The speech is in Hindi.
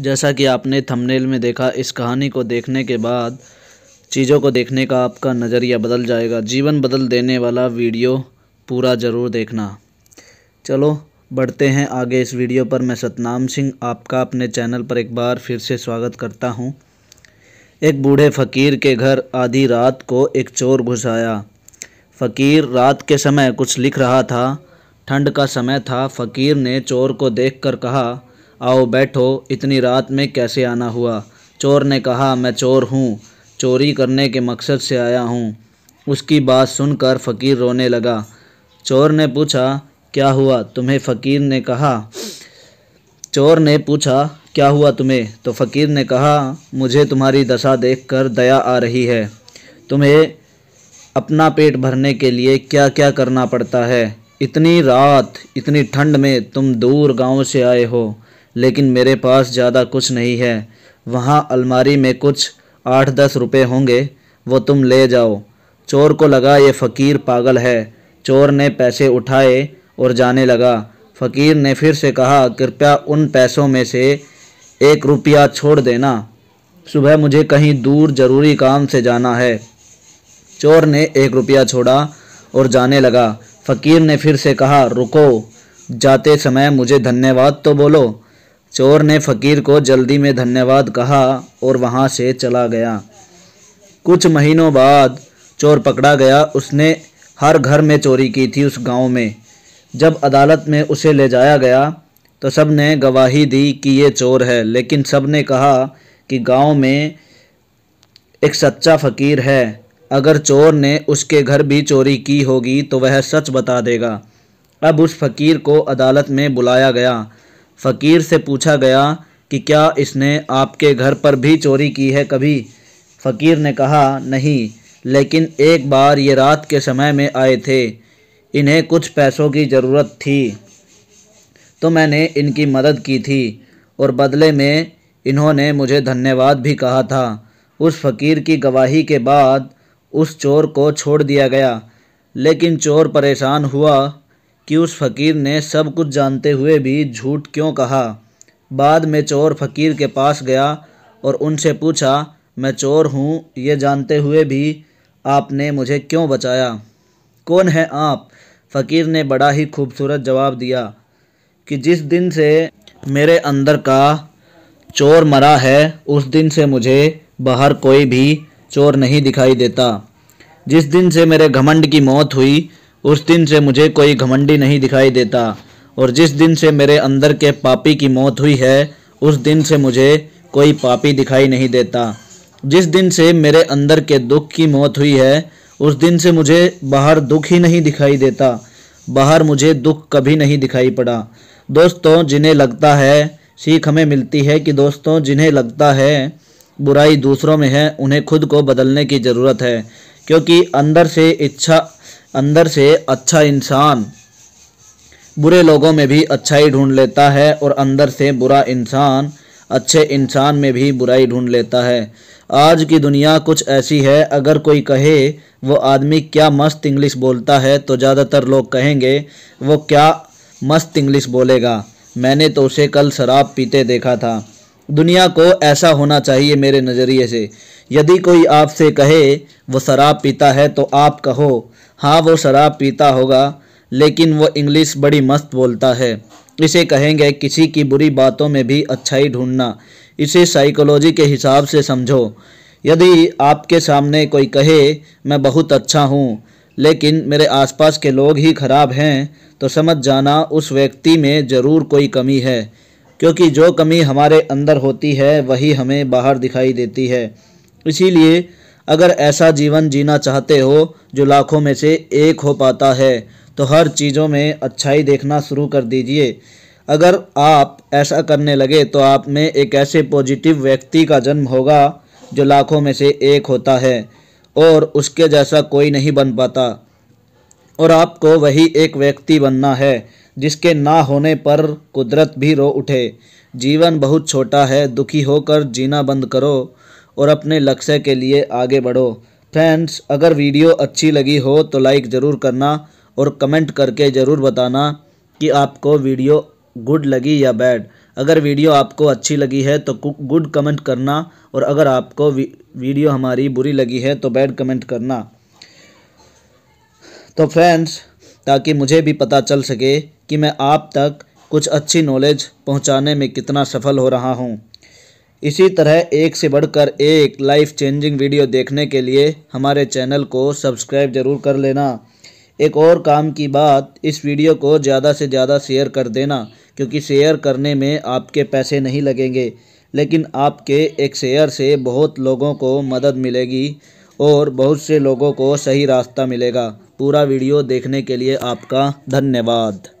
जैसा कि आपने थंबनेल में देखा इस कहानी को देखने के बाद चीज़ों को देखने का आपका नज़रिया बदल जाएगा जीवन बदल देने वाला वीडियो पूरा ज़रूर देखना चलो बढ़ते हैं आगे इस वीडियो पर मैं सतनाम सिंह आपका अपने चैनल पर एक बार फिर से स्वागत करता हूं। एक बूढ़े फ़कीर के घर आधी रात को एक चोर घुस आया फ़कीर रात के समय कुछ लिख रहा था ठंड का समय था फ़कीर ने चोर को देखकर कहा आओ बैठो इतनी रात में कैसे आना हुआ चोर ने कहा मैं चोर हूँ चोरी करने के मकसद से आया हूँ उसकी बात सुनकर फ़कीर रोने लगा चोर ने पूछा क्या हुआ तुम्हें फ़कीर ने कहा चोर ने पूछा क्या हुआ तुम्हें तो फ़कीर ने कहा मुझे तुम्हारी दशा देखकर दया आ रही है तुम्हें अपना पेट भरने के लिए क्या क्या करना पड़ता है इतनी रात इतनी ठंड में तुम दूर गांव से आए हो लेकिन मेरे पास ज़्यादा कुछ नहीं है वहाँ अलमारी में कुछ आठ दस रुपये होंगे वो तुम ले जाओ चोर को लगा ये फ़कीर पागल है चोर ने पैसे उठाए और जाने लगा फ़कीर ने फिर से कहा कृपया उन पैसों में से एक रुपया छोड़ देना सुबह मुझे कहीं दूर ज़रूरी काम से जाना है चोर ने एक रुपया छोड़ा और जाने लगा फ़कीर ने फिर से कहा रुको जाते समय मुझे धन्यवाद तो बोलो चोर ने फकीर को जल्दी में धन्यवाद कहा और वहाँ से चला गया कुछ महीनों बाद चोर पकड़ा गया उसने हर घर में चोरी की थी उस गांव में जब अदालत में उसे ले जाया गया तो सब ने गवाही दी कि ये चोर है लेकिन सब ने कहा कि गांव में एक सच्चा फ़कीर है अगर चोर ने उसके घर भी चोरी की होगी तो वह सच बता देगा अब उस फ़कीर को अदालत में बुलाया गया फ़कीर से पूछा गया कि क्या इसने आपके घर पर भी चोरी की है कभी फ़कीर ने कहा नहीं लेकिन एक बार ये रात के समय में आए थे इन्हें कुछ पैसों की ज़रूरत थी तो मैंने इनकी मदद की थी और बदले में इन्होंने मुझे धन्यवाद भी कहा था उस फ़कीर की गवाही के बाद उस चोर को छोड़ दिया गया लेकिन चोर परेशान हुआ कि उस फकीर ने सब कुछ जानते हुए भी झूठ क्यों कहा बाद में चोर फकीर के पास गया और उनसे पूछा मैं चोर हूँ ये जानते हुए भी आपने मुझे क्यों बचाया कौन है आप फ़कीर ने बड़ा ही खूबसूरत जवाब दिया कि जिस दिन से मेरे अंदर का चोर मरा है उस दिन से मुझे बाहर कोई भी चोर नहीं दिखाई देता जिस दिन से मेरे घमंड की मौत हुई उस दिन से मुझे कोई घमंडी नहीं दिखाई देता और जिस दिन से मेरे अंदर के पापी की मौत हुई है उस दिन से मुझे कोई पापी दिखाई नहीं देता जिस दिन से मेरे अंदर के दुख की मौत हुई है उस दिन से मुझे बाहर दुख ही नहीं दिखाई देता बाहर मुझे दुख कभी नहीं दिखाई पड़ा दोस्तों जिन्हें लगता है सीख हमें मिलती है कि दोस्तों जिन्हें लगता है बुराई दूसरों में है उन्हें खुद को बदलने की ज़रूरत है क्योंकि अंदर से इच्छा अंदर से अच्छा इंसान बुरे लोगों में भी अच्छाई ढूंढ लेता है और अंदर से बुरा इंसान अच्छे इंसान में भी बुराई ढूंढ लेता है आज की दुनिया कुछ ऐसी है अगर कोई कहे वो आदमी क्या मस्त इंग्लिश बोलता है तो ज़्यादातर लोग कहेंगे वो क्या मस्त इंग्लिश बोलेगा मैंने तो उसे कल शराब पीते देखा था दुनिया को ऐसा होना चाहिए मेरे नज़रिए से यदि कोई आपसे कहे वो शराब पीता है तो आप कहो हाँ वो शराब पीता होगा लेकिन वो इंग्लिश बड़ी मस्त बोलता है इसे कहेंगे किसी की बुरी बातों में भी अच्छाई ढूंढना इसे साइकोलॉजी के हिसाब से समझो यदि आपके सामने कोई कहे मैं बहुत अच्छा हूँ लेकिन मेरे आसपास के लोग ही खराब हैं तो समझ जाना उस व्यक्ति में ज़रूर कोई कमी है क्योंकि जो कमी हमारे अंदर होती है वही हमें बाहर दिखाई देती है इसीलिए अगर ऐसा जीवन जीना चाहते हो जो लाखों में से एक हो पाता है तो हर चीज़ों में अच्छाई देखना शुरू कर दीजिए अगर आप ऐसा करने लगे तो आप में एक ऐसे पॉजिटिव व्यक्ति का जन्म होगा जो लाखों में से एक होता है और उसके जैसा कोई नहीं बन पाता और आपको वही एक व्यक्ति बनना है जिसके ना होने पर कुदरत भी रो उठे जीवन बहुत छोटा है दुखी होकर जीना बंद करो और अपने लक्ष्य के लिए आगे बढ़ो फ्रेंड्स अगर वीडियो अच्छी लगी हो तो लाइक ज़रूर करना और कमेंट करके ज़रूर बताना कि आपको वीडियो गुड लगी या बैड अगर वीडियो आपको अच्छी लगी है तो गुड कमेंट करना और अगर आपको वीडियो हमारी बुरी लगी है तो बैड कमेंट करना तो फ्रेंड्स ताकि मुझे भी पता चल सके कि मैं आप तक कुछ अच्छी नॉलेज पहुंचाने में कितना सफल हो रहा हूं इसी तरह एक से बढ़कर एक लाइफ चेंजिंग वीडियो देखने के लिए हमारे चैनल को सब्सक्राइब ज़रूर कर लेना एक और काम की बात इस वीडियो को ज़्यादा से ज़्यादा शेयर कर देना क्योंकि शेयर करने में आपके पैसे नहीं लगेंगे लेकिन आपके एक शेयर से बहुत लोगों को मदद मिलेगी और बहुत से लोगों को सही रास्ता मिलेगा पूरा वीडियो देखने के लिए आपका धन्यवाद